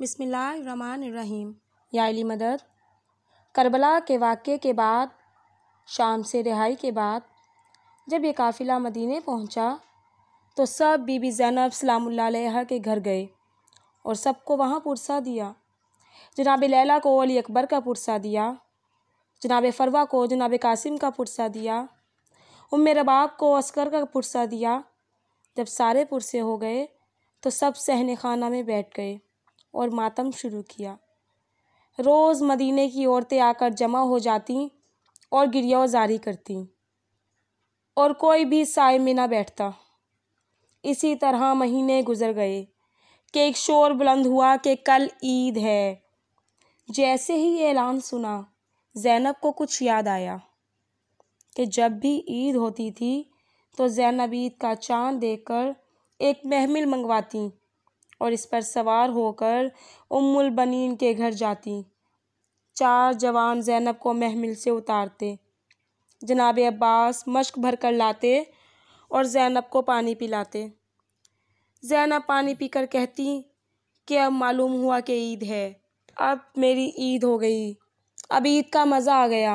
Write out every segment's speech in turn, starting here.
बिसमीम याली मदद करबला के वाक़े के बाद शाम से रिहाई के बाद जब ये काफ़िला मदीने पहुंचा तो सब बीबी ज़ैनब सलामुल्लाह के घर गए और सबको वहाँ पुरसा दिया जनाब लैला को अली अकबर का पुरसा दिया जनाब फरवा को जनाब कासिम का पुरसा दिया उम रबाब को अस्कर का पुरसा दिया जब सारे पुरसे हो गए तो सब सहने खाना में बैठ गए और मातम शुरू किया रोज़ मदीने की औरतें आकर जमा हो जाती और गिरिया जारी करती और कोई भी साय में ना बैठता इसी तरह महीने गुजर गए कि एक शोर बुलंद हुआ कि कल ईद है जैसे ही ये ऐलान सुना जैनब को कुछ याद आया कि जब भी ईद होती थी तो जैनब ईद का चांद देखकर एक महमिल मंगवाती और इस पर सवार होकर उम्मुल बनीन के घर जाती चार जवान ज़ैनब को महमिल से उतारते जनाब अब्बास मश्क भर कर लाते और ज़ैनब को पानी पिलाते ज़ैनब पानी पीकर कहती कि अब मालूम हुआ कि ईद है अब मेरी ईद हो गई अब ईद का मज़ा आ गया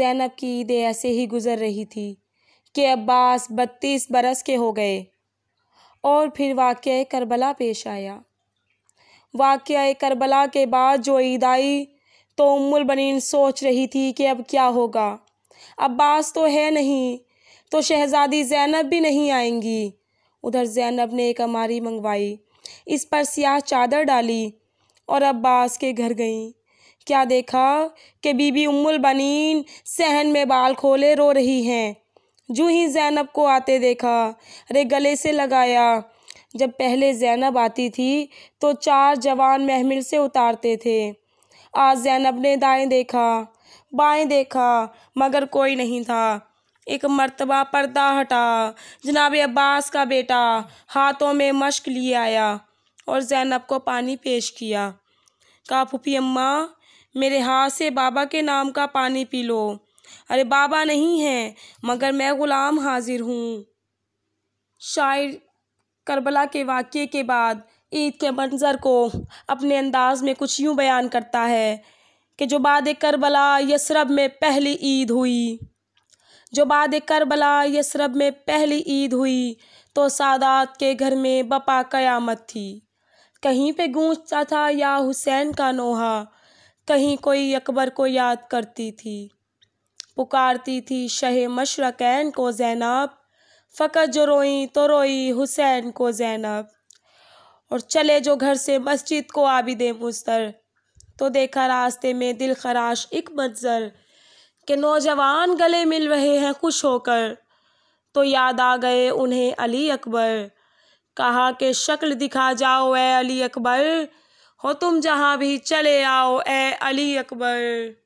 ज़ैनब की ईद ऐसे ही गुज़र रही थी कि अब्बास बत्तीस बरस के हो गए और फिर वाक़ करबला पेश आया वाक़ करबला के बाद जो ईद आई तो उम्मुल बनीन सोच रही थी कि अब क्या होगा अब्बास तो है नहीं तो शहज़ादी ज़ैनब भी नहीं आएंगी उधर ज़ैनब ने एक अमारी मंगवाई इस पर सियाह चादर डाली और अब्बास के घर गईं क्या देखा कि बीबी उम्मुल बनीन सहन में बाल खोले रो रही हैं जो ही ज़ैनब को आते देखा अरे गले से लगाया जब पहले ज़ैनब आती थी तो चार जवान महमिल से उतारते थे आज ज़ैनब ने दाएं देखा बाएं देखा मगर कोई नहीं था एक मर्तबा पर्दा हटा जनाब अब्बास का बेटा हाथों में मश्क लिए आया और ज़ैनब को पानी पेश किया कहा फूफी अम्मा मेरे हाथ से बाबा के नाम का पानी पी लो अरे बाबा नहीं है मगर मैं ग़ुलाम हाजिर हूँ शायर करबला के वाक़े के बाद ईद के मंज़र को अपने अंदाज़ में कुछ यूँ बयान करता है कि जो बाद करबला यसरब में पहली ईद हुई जो बाद करबला यसरब में पहली ईद हुई तो सादात के घर में बपा क़यामत थी कहीं पे गूंजता था या हुसैन का नोहा कहीं कोई अकबर को याद करती थी पुकारती थी शह मशरकैन को जैनब फ़कत जो रोई तो रोई हुसैन को जैनब और चले जो घर से मस्जिद को आबिद मुस्तर तो देखा रास्ते में दिल खराश एक मंजर के नौजवान गले मिल रहे हैं खुश होकर तो याद आ गए उन्हें अली अकबर कहा कि शक्ल दिखा जाओ ए अली अकबर हो तुम जहाँ भी चले आओ ए अली अकबर